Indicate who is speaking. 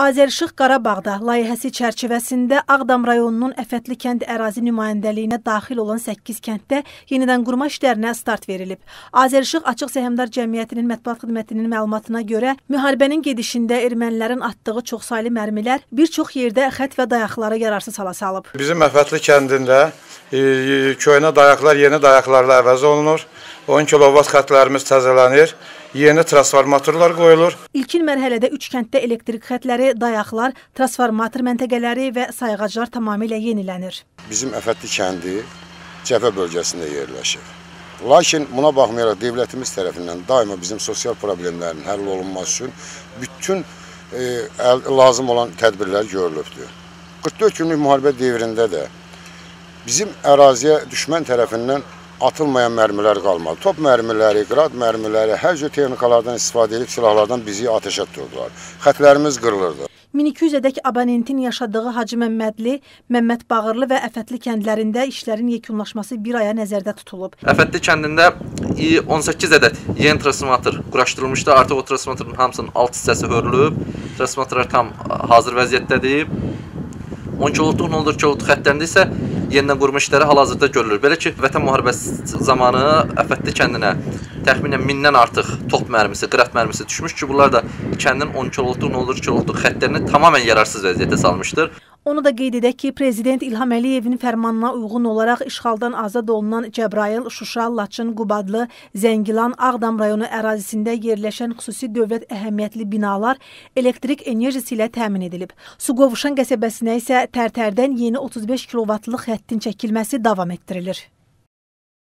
Speaker 1: Azərişıq Qarabağda layihəsi çərçivəsində Ağdam rayonunun Əfətli kənd ərazi nümayəndəliyinə daxil olan 8 kənddə yenidən qurma işlərinə start verilib. Azərişıq Açıq Səhmdar Cəmiyyətinin mətbuat xidmətinin məlumatına görə müharibənin gedişində ermənilərin atdığı çoxsaylı mərmilər bir çox yerdə xət və dayaqlara yararsız hala salıb.
Speaker 2: Bizim Əfətli kəndində e, köhnə dayaqlar yeni dayaqlarla əvəz olunur. 10 kilovat xətlərimiz təzələnir, yeni transformatorlar qoyulur.
Speaker 1: İlkin mərhələdə 3 kənddə elektrik xətləri, dayaqlar, transformator məntəqələri və sayğaclar tamamilə yenilənir.
Speaker 2: Bizim Əfətli kəndi
Speaker 3: cəbhə bölgəsində yerləşir. Lakin buna baxmayaraq dövlətimiz tərəfindən daima bizim sosial problemlərin həll olunması üçün bütün e, lazım olan tədbirlər görülübdür. 44 günlük müharibə devrində də bizim əraziyə düşmən tərəfindən atılmayan mərmilər qalmadı. Top mərmiləri, qrad mərmiləri, hər cür texnikalardan istifadə edib silahlardan bizi atəşə tutdular. Xətlərimiz qırılırdı.
Speaker 1: 1200-ədək abonentin yaşadığı Hacı Məmmədli, Məmməd Bağırlı və Əfətli kəndlərində işlərin yekunlaşması bir aya nəzərdə tutulub.
Speaker 4: Əfətli kəndində 18 ədəd yeni transformator quraşdırılmışdı. Artıq o transformatorun hamısının alt hissəsi hörülüb. Transformatorlar tam hazır vəziyyətdədir. 10 kilovoltluq 0 kilovoltluq xəttlərində isə yenidən qurma işləri hal-hazırda görülür. Belə ki, Vətən müharibəsi zamanı Əfətli kəndinə təxminən 1000-dən artıq top mərmisi, qraf mərmisi düşmüş ki, bunlar da kəndin 10 kilovoltluq, 0 kilovoltluq xəttlərini tamamilə yararsız vəziyyətə salmışdır.
Speaker 1: Onu da qeyd edək ki, Prezident İlham Əliyevin fərmanına uyğun olaraq işğaldan azad olunan Cəbrayıl, Şuşa, Laçın, Qubadlı, Zəngilan, Ağdam rayonu ərazisində yerləşən xüsusi dövlət əhəmiyyətli binalar elektrik enerjisi ilə təmin edilib. Suqovuşan qəsəbəsinə isə tərtərdən yeni 35 kilovatlıq xəttin çəkilməsi davam etdirilir.